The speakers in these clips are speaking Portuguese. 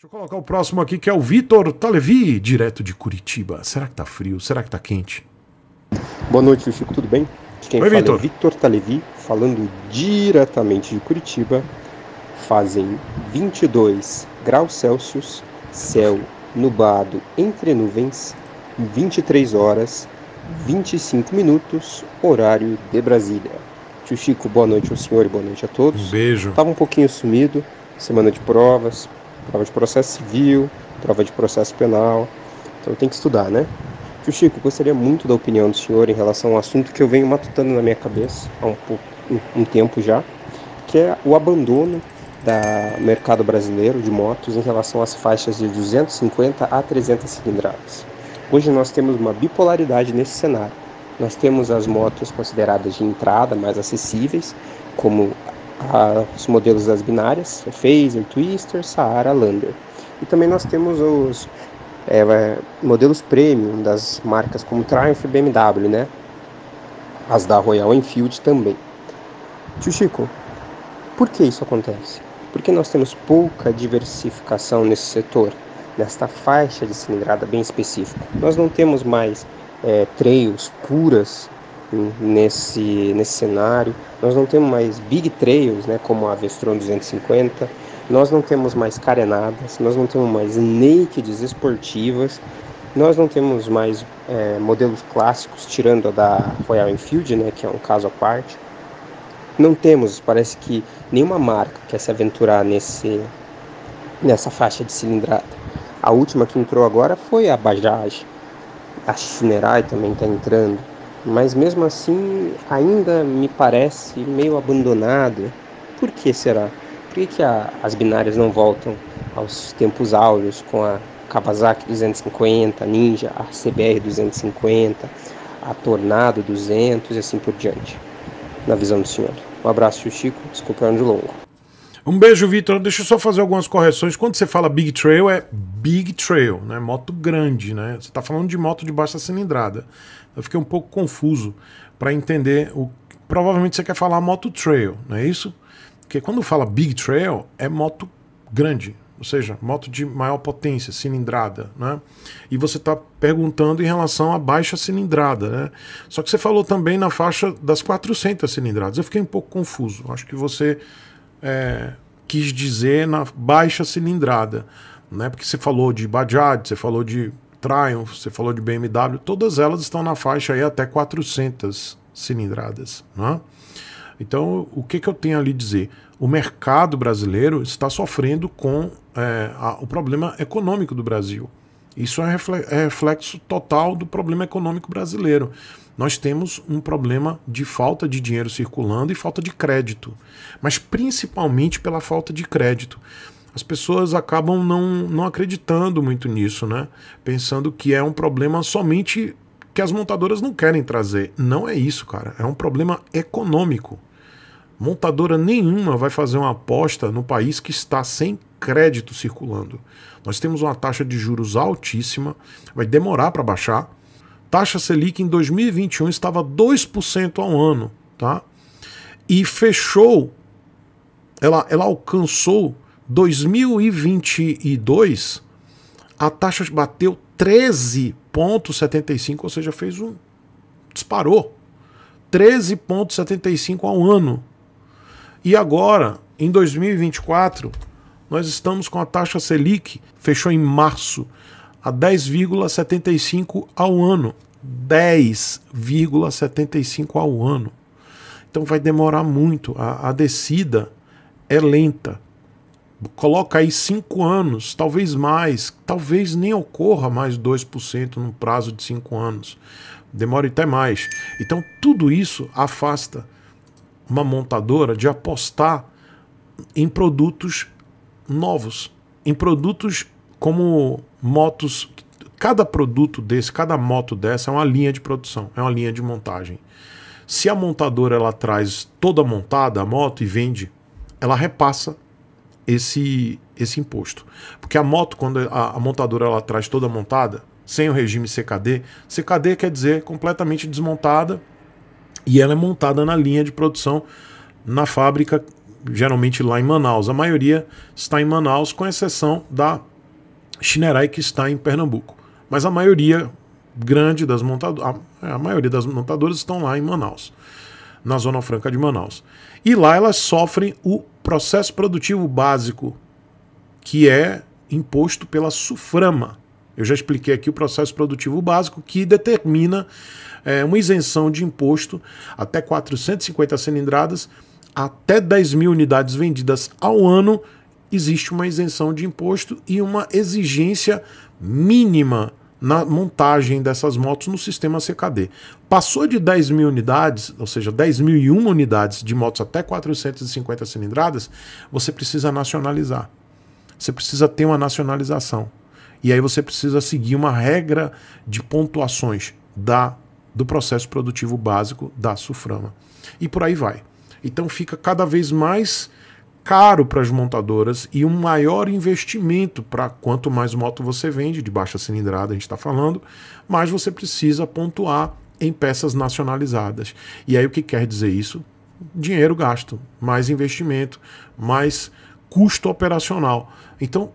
Deixa eu colocar o próximo aqui, que é o Vitor Talevi, direto de Curitiba. Será que tá frio? Será que tá quente? Boa noite, Chico, tudo bem? quem Oi, é Vitor. é Vitor Talevi, falando diretamente de Curitiba. Fazem 22 graus Celsius, céu nublado entre nuvens, 23 horas, 25 minutos, horário de Brasília. Tio Chico, boa noite ao senhor e boa noite a todos. Um beijo. Tava um pouquinho sumido, semana de provas, prova de processo civil, prova de processo penal. Então tem que estudar, né? Tio Chico, gostaria muito da opinião do senhor em relação a um assunto que eu venho matutando na minha cabeça há um, pouco, um, um tempo já, que é o abandono do mercado brasileiro de motos em relação às faixas de 250 a 300 cilindradas. Hoje nós temos uma bipolaridade nesse cenário. Nós temos as motos consideradas de entrada mais acessíveis, como os modelos das binárias, é Phaser, Twister, Saara, Lander. E também nós temos os é, modelos premium das marcas como Triumph e BMW, né? As da Royal Enfield também. Tio Chico, por que isso acontece? Por que nós temos pouca diversificação nesse setor, nesta faixa de cilindrada bem específica? Nós não temos mais é, trails puras nesse, nesse cenário. Nós não temos mais big trails, né, como a Vestron 250, nós não temos mais carenadas, nós não temos mais nakeds esportivas, nós não temos mais é, modelos clássicos, tirando a da Royal Enfield, né, que é um caso à parte. Não temos, parece que, nenhuma marca quer se aventurar nesse, nessa faixa de cilindrada. A última que entrou agora foi a Bajaj. A Shinerai também está entrando mas mesmo assim ainda me parece meio abandonado. Por que será? Por que, que a, as binárias não voltam aos tempos áureos com a Kawasaki 250, a Ninja, a CBR 250, a Tornado 200 e assim por diante? Na visão do senhor. Um abraço, Chico. Desculpa o de longo. Um beijo, Vitor. Deixa eu só fazer algumas correções. Quando você fala Big Trail, é Big Trail, né? Moto grande, né? Você está falando de moto de baixa cilindrada. Eu fiquei um pouco confuso para entender o. Provavelmente você quer falar moto trail, não é isso? Porque quando fala Big Trail, é moto grande, ou seja, moto de maior potência, cilindrada, né? E você está perguntando em relação à baixa cilindrada, né? Só que você falou também na faixa das 400 cilindradas. Eu fiquei um pouco confuso. Acho que você é, quis dizer na baixa cilindrada. Né? Porque você falou de Bajaj, você falou de Triumph, você falou de BMW, todas elas estão na faixa aí até 400 cilindradas. Né? Então, o que, que eu tenho ali dizer? O mercado brasileiro está sofrendo com é, a, o problema econômico do Brasil. Isso é, é reflexo total do problema econômico brasileiro nós temos um problema de falta de dinheiro circulando e falta de crédito, mas principalmente pela falta de crédito. As pessoas acabam não, não acreditando muito nisso, né? Pensando que é um problema somente que as montadoras não querem trazer. Não é isso, cara. É um problema econômico. Montadora nenhuma vai fazer uma aposta no país que está sem crédito circulando. Nós temos uma taxa de juros altíssima, vai demorar para baixar. Taxa Selic em 2021 estava 2% ao ano, tá? E fechou, ela, ela alcançou 2022, a taxa bateu 13,75, ou seja, fez um. disparou. 13,75 ao ano. E agora, em 2024, nós estamos com a taxa Selic, fechou em março, a 10,75 ao ano. 10,75 ao ano. Então vai demorar muito. A, a descida é lenta. Coloca aí 5 anos, talvez mais, talvez nem ocorra mais 2% no prazo de 5 anos. Demore até mais. Então tudo isso afasta uma montadora de apostar em produtos novos, em produtos como motos. Cada produto desse, cada moto dessa é uma linha de produção, é uma linha de montagem. Se a montadora ela traz toda montada a moto e vende, ela repassa esse esse imposto. Porque a moto, quando a, a montadora ela traz toda montada, sem o regime CKD, CKD quer dizer completamente desmontada e ela é montada na linha de produção na fábrica, geralmente lá em Manaus. A maioria está em Manaus, com exceção da Shinerai que está em Pernambuco. Mas a maioria grande das montadoras, é, a, maioria das montadoras estão lá em Manaus, na Zona Franca de Manaus. E lá elas sofrem o processo produtivo básico, que é imposto pela SUFRAMA. Eu já expliquei aqui o processo produtivo básico, que determina é, uma isenção de imposto até 450 cilindradas, até 10 mil unidades vendidas ao ano existe uma isenção de imposto e uma exigência mínima na montagem dessas motos no sistema CKD. Passou de 10 mil unidades, ou seja, 10 mil e uma unidades de motos até 450 cilindradas, você precisa nacionalizar. Você precisa ter uma nacionalização. E aí você precisa seguir uma regra de pontuações da do processo produtivo básico da Suframa. E por aí vai. Então fica cada vez mais caro para as montadoras e um maior investimento para quanto mais moto você vende, de baixa cilindrada a gente está falando, mais você precisa pontuar em peças nacionalizadas. E aí o que quer dizer isso? Dinheiro gasto, mais investimento, mais custo operacional. Então,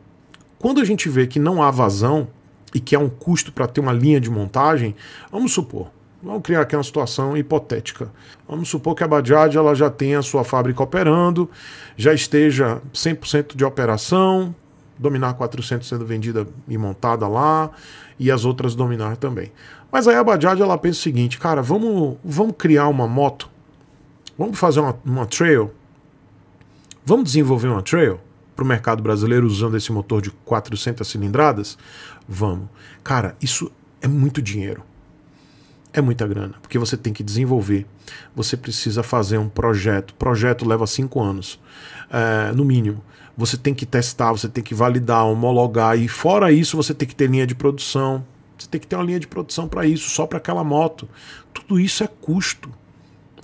quando a gente vê que não há vazão e que é um custo para ter uma linha de montagem, vamos supor, Vamos criar aqui uma situação hipotética. Vamos supor que a Bajaj ela já tenha a sua fábrica operando, já esteja 100% de operação, Dominar 400 sendo vendida e montada lá, e as outras Dominar também. Mas aí a Bajaj ela pensa o seguinte, cara, vamos, vamos criar uma moto, vamos fazer uma, uma trail, vamos desenvolver uma trail para o mercado brasileiro usando esse motor de 400 cilindradas? Vamos. Cara, isso é muito dinheiro é muita grana, porque você tem que desenvolver, você precisa fazer um projeto. Projeto leva cinco anos, é, no mínimo. Você tem que testar, você tem que validar, homologar, e fora isso, você tem que ter linha de produção. Você tem que ter uma linha de produção para isso, só para aquela moto. Tudo isso é custo.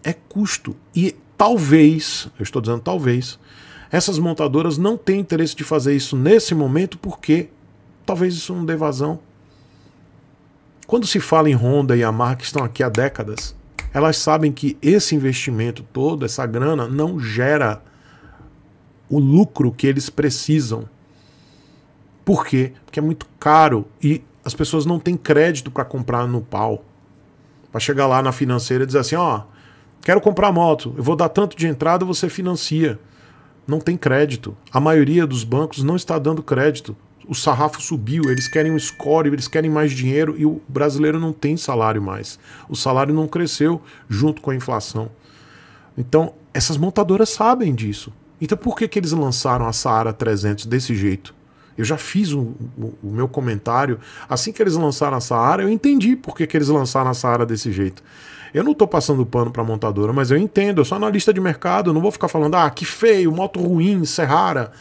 É custo. E talvez, eu estou dizendo talvez, essas montadoras não têm interesse de fazer isso nesse momento, porque talvez isso não dê vazão quando se fala em Honda e Yamaha que estão aqui há décadas, elas sabem que esse investimento todo, essa grana, não gera o lucro que eles precisam. Por quê? Porque é muito caro e as pessoas não têm crédito para comprar no pau. Para chegar lá na financeira e dizer assim: ó, oh, quero comprar moto, eu vou dar tanto de entrada, você financia. Não tem crédito. A maioria dos bancos não está dando crédito o sarrafo subiu, eles querem um score, eles querem mais dinheiro e o brasileiro não tem salário mais. O salário não cresceu junto com a inflação. Então, essas montadoras sabem disso. Então, por que, que eles lançaram a Saara 300 desse jeito? Eu já fiz o, o, o meu comentário. Assim que eles lançaram a Saara, eu entendi por que, que eles lançaram a Saara desse jeito. Eu não estou passando pano para montadora, mas eu entendo. Eu sou analista de mercado, eu não vou ficar falando, ah, que feio, moto ruim, Serrara.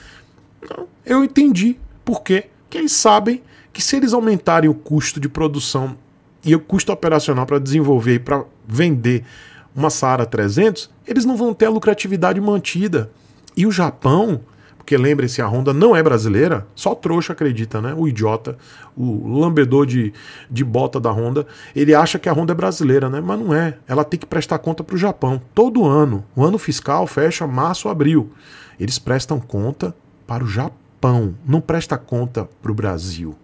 Não, eu entendi por quê? Porque eles sabem que se eles aumentarem o custo de produção e o custo operacional para desenvolver e para vender uma Saara 300, eles não vão ter a lucratividade mantida. E o Japão, porque lembrem-se, a Honda não é brasileira, só trouxa acredita, né? O idiota, o lambedor de, de bota da Honda, ele acha que a Honda é brasileira, né? Mas não é. Ela tem que prestar conta para o Japão todo ano. O ano fiscal fecha março, abril. Eles prestam conta para o Japão. Japão não presta conta para o Brasil.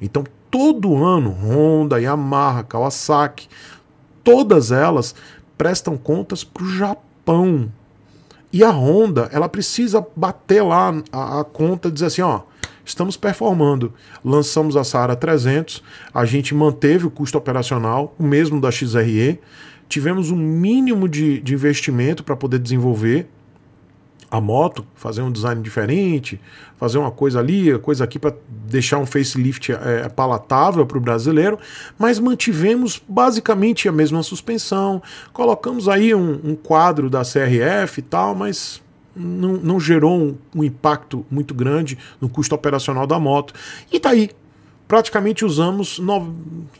Então, todo ano, Honda, Yamaha, Kawasaki, todas elas prestam contas para o Japão. E a Honda, ela precisa bater lá a, a conta e dizer assim, ó, estamos performando. Lançamos a Saara 300, a gente manteve o custo operacional, o mesmo da XRE, tivemos um mínimo de, de investimento para poder desenvolver, a moto, fazer um design diferente, fazer uma coisa ali, coisa aqui para deixar um facelift é, é palatável para o brasileiro, mas mantivemos basicamente a mesma suspensão, colocamos aí um, um quadro da CRF e tal, mas não, não gerou um, um impacto muito grande no custo operacional da moto. E tá aí, praticamente usamos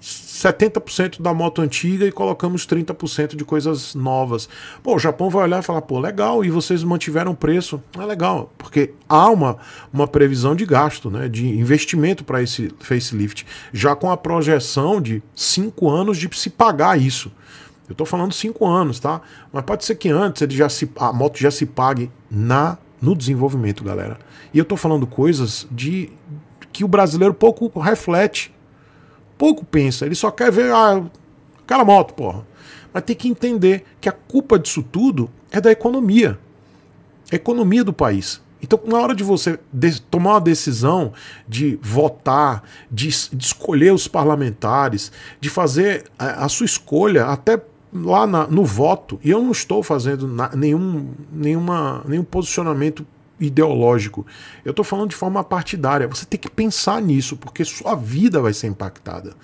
70% da moto antiga e colocamos 30% de coisas novas. Pô, o Japão vai olhar e falar, pô, legal, e vocês mantiveram o preço. É legal, porque há uma, uma previsão de gasto, né, de investimento para esse facelift, já com a projeção de 5 anos de se pagar isso. Eu estou falando 5 anos, tá? Mas pode ser que antes ele já se, a moto já se pague na no desenvolvimento, galera. E eu estou falando coisas de que o brasileiro pouco reflete, pouco pensa. Ele só quer ver ah, aquela moto, porra. Mas tem que entender que a culpa disso tudo é da economia. A economia do país. Então, na hora de você tomar uma decisão de votar, de, de escolher os parlamentares, de fazer a, a sua escolha, até lá na, no voto, e eu não estou fazendo na, nenhum, nenhuma, nenhum posicionamento ideológico. Eu estou falando de forma partidária. Você tem que pensar nisso, porque sua vida vai ser impactada.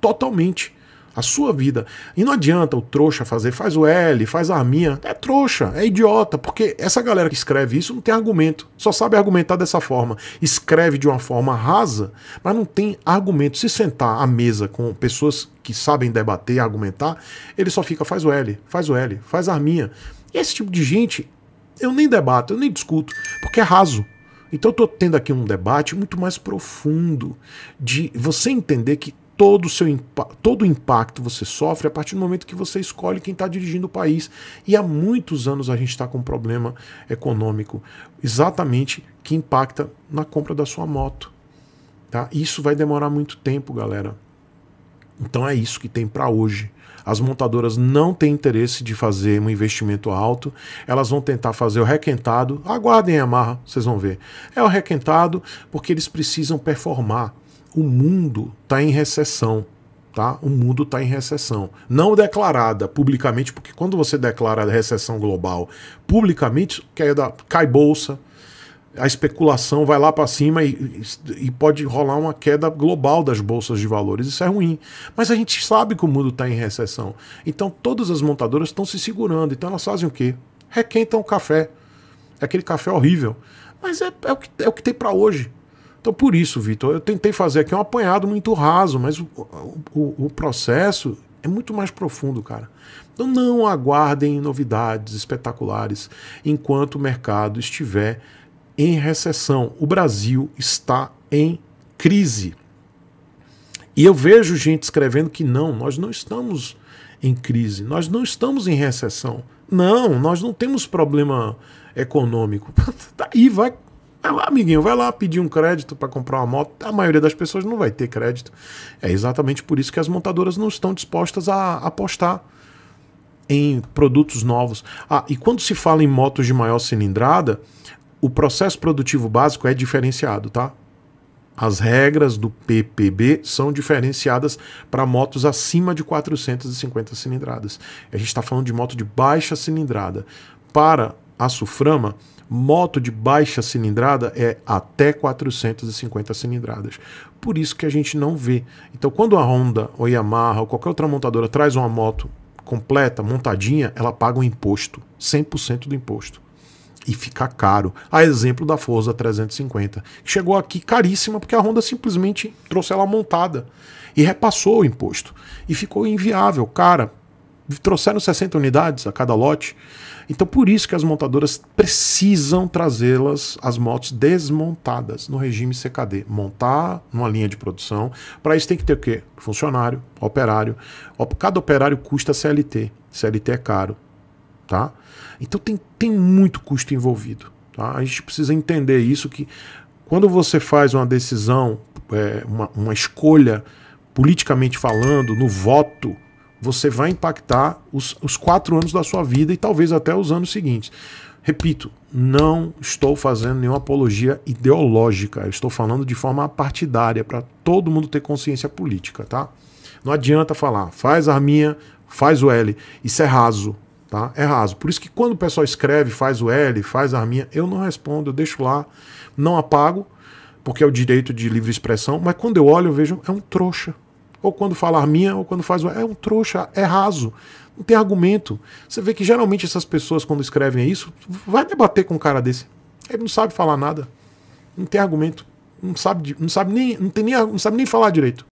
Totalmente. A sua vida. E não adianta o trouxa fazer, faz o L, faz a arminha. É trouxa, é idiota, porque essa galera que escreve isso não tem argumento. Só sabe argumentar dessa forma. Escreve de uma forma rasa, mas não tem argumento. Se sentar à mesa com pessoas que sabem debater, argumentar, ele só fica, faz o L, faz o L, faz a arminha. E esse tipo de gente eu nem debato, eu nem discuto, porque é raso. Então eu estou tendo aqui um debate muito mais profundo de você entender que todo seu todo o impacto você sofre a partir do momento que você escolhe quem está dirigindo o país. E há muitos anos a gente está com um problema econômico exatamente que impacta na compra da sua moto. Tá? Isso vai demorar muito tempo, galera. Então é isso que tem para hoje. As montadoras não têm interesse de fazer um investimento alto, elas vão tentar fazer o requentado. Aguardem a Yamaha, vocês vão ver. É o requentado porque eles precisam performar. O mundo está em recessão. Tá? O mundo está em recessão. Não declarada publicamente, porque quando você declara recessão global publicamente, queda, cai bolsa, a especulação vai lá para cima e, e, pode rolar uma queda global das bolsas de valores. Isso é ruim. Mas a gente sabe que o mundo está em recessão. Então todas as montadoras estão se segurando. Então elas fazem o quê? Requentam o café. É aquele café horrível. Mas é, é, o, que, é o que tem para hoje. Então, por isso, Vitor, eu tentei fazer aqui um apanhado muito raso, mas o, o, o processo é muito mais profundo, cara. Então não aguardem novidades espetaculares enquanto o mercado estiver em recessão. O Brasil está em crise. E eu vejo gente escrevendo que não, nós não estamos em crise, nós não estamos em recessão. Não, nós não temos problema econômico. Daí tá vai, vai lá, amiguinho, vai lá pedir um crédito para comprar uma moto. A maioria das pessoas não vai ter crédito. É exatamente por isso que as montadoras não estão dispostas a apostar em produtos novos. Ah, e quando se fala em motos de maior cilindrada, o processo produtivo básico é diferenciado, tá? As regras do PPB são diferenciadas para motos acima de 450 cilindradas. A gente está falando de moto de baixa cilindrada. Para a Suframa, moto de baixa cilindrada é até 450 cilindradas. Por isso que a gente não vê. Então, quando a Honda ou Yamaha ou qualquer outra montadora traz uma moto completa, montadinha, ela paga o um imposto, 100% do imposto e fica caro. A exemplo da Forza 350, que chegou aqui caríssima porque a Honda simplesmente trouxe ela montada e repassou o imposto. E ficou inviável, cara. Trouxeram 60 unidades a cada lote. Então, por isso que as montadoras precisam trazê-las, as motos desmontadas no regime CKD. Montar numa linha de produção. Para isso tem que ter o quê? Funcionário, operário. Cada operário custa CLT. CLT é caro. Tá? Então tem, tem muito custo envolvido. Tá? A gente precisa entender isso que quando você faz uma decisão, é, uma, uma escolha, politicamente falando, no voto, você vai impactar os, os quatro anos da sua vida e talvez até os anos seguintes. Repito, não estou fazendo nenhuma apologia ideológica, eu estou falando de forma partidária, para todo mundo ter consciência política, tá? Não adianta falar, faz a minha, faz o L. Isso é raso, Tá? É raso. Por isso que quando o pessoal escreve, faz o L, faz a arminha, eu não respondo, eu deixo lá, não apago, porque é o direito de livre expressão, mas quando eu olho, eu vejo, é um trouxa. Ou quando fala arminha, ou quando faz o L, é um trouxa, é raso. Não tem argumento. Você vê que geralmente essas pessoas, quando escrevem isso, vai debater com um cara desse. Ele não sabe falar nada. Não tem argumento. Não sabe, não sabe nem. Não, tem nem, não sabe nem falar direito.